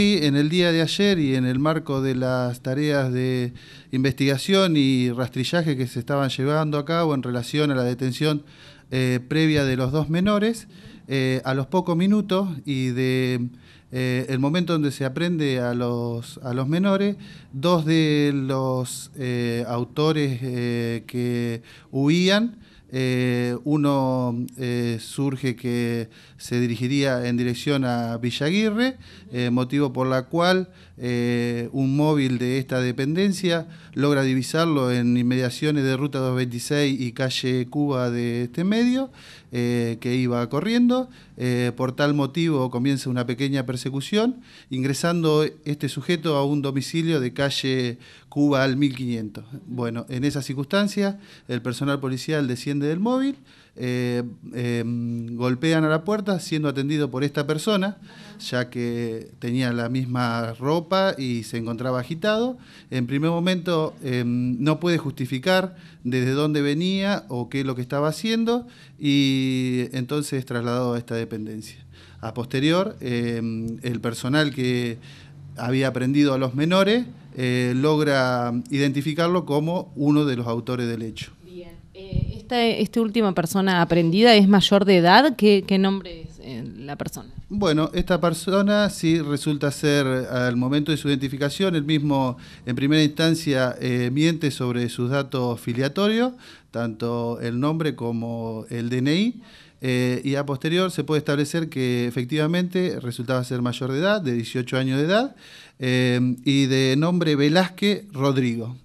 En el día de ayer y en el marco de las tareas de investigación y rastrillaje que se estaban llevando a cabo en relación a la detención eh, previa de los dos menores, eh, a los pocos minutos y del eh, momento donde se aprende a los menores, dos de los autores que huían, eh, uno eh, surge que se dirigiría en dirección a Villaguirre, eh, motivo por la cual un móvil de esta dependencia logra divisarlo en inmediaciones de Ruta 226 y calle Cuba de este medio, que iba corriendo. por tal motivo comienza una pequeña persecución, ingresando este sujeto a un domicilio de calle Cuba al 1500. Bueno, en esas circunstancias, el personal policial desciende del móvil, eh, em, golpean a la puerta siendo atendido por esta persona, ya que tenía la misma ropa y se encontraba agitado. En primer momento em, no puede justificar desde dónde venía o qué es lo que estaba haciendo y entonces es trasladado a esta dependencia. A posterior, em, el personal que había aprendido a los menores eh, logra identificarlo como uno de los autores del hecho esta, última persona aprendida es mayor de edad? ¿Qué, nombre es eh, la persona? Bueno, esta persona sí resulta ser al momento de su identificación, el mismo en primera instancia eh, miente sobre sus datos filiatorios, tanto el nombre como el DNI. Eh, y a posterior se puede establecer que efectivamente resultaba ser mayor de edad, de 18 años de edad, y de nombre Velázquez Rodrigo.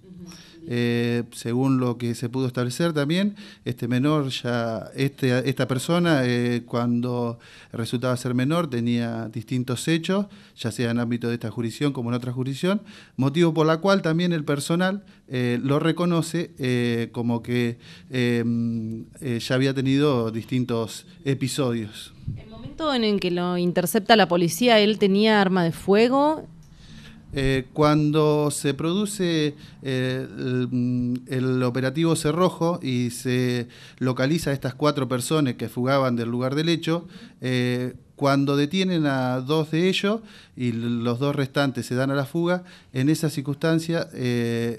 Eh, según lo que se pudo establecer también, este menor ya, este, esta persona eh, cuando resultaba ser menor tenía distintos hechos, ya sea en ámbito de esta jurisdicción como en otra jurisdicción, motivo por la cual también el personal eh, lo reconoce como que mm, ya había tenido distintos episodios. En El momento en el que lo intercepta la policía, él tenía arma de fuego eh, cuando se produce eh, el, operativo cerrojo y se localiza a estas cuatro personas que fugaban del lugar del hecho, eh, cuando detienen a dos de ellos y los dos restantes se dan a la fuga, en esa circunstancia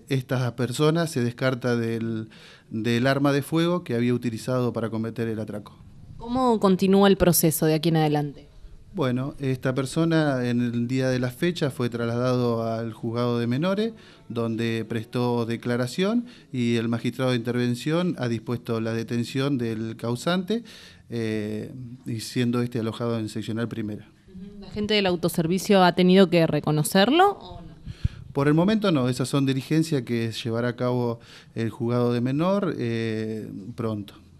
estas personas se descarta del, del arma de fuego que había utilizado para cometer el atraco. ¿Cómo continúa el proceso de aquí en adelante? Bueno, esta persona en el día de la fecha fue trasladado al juzgado de menores, donde prestó declaración y el magistrado de intervención ha dispuesto la detención del causante, eh, y siendo este alojado en seccional primera. ¿La gente del autoservicio ha tenido que reconocerlo Por el momento no, esas son diligencias que llevará a cabo el juzgado de menor eh, pronto.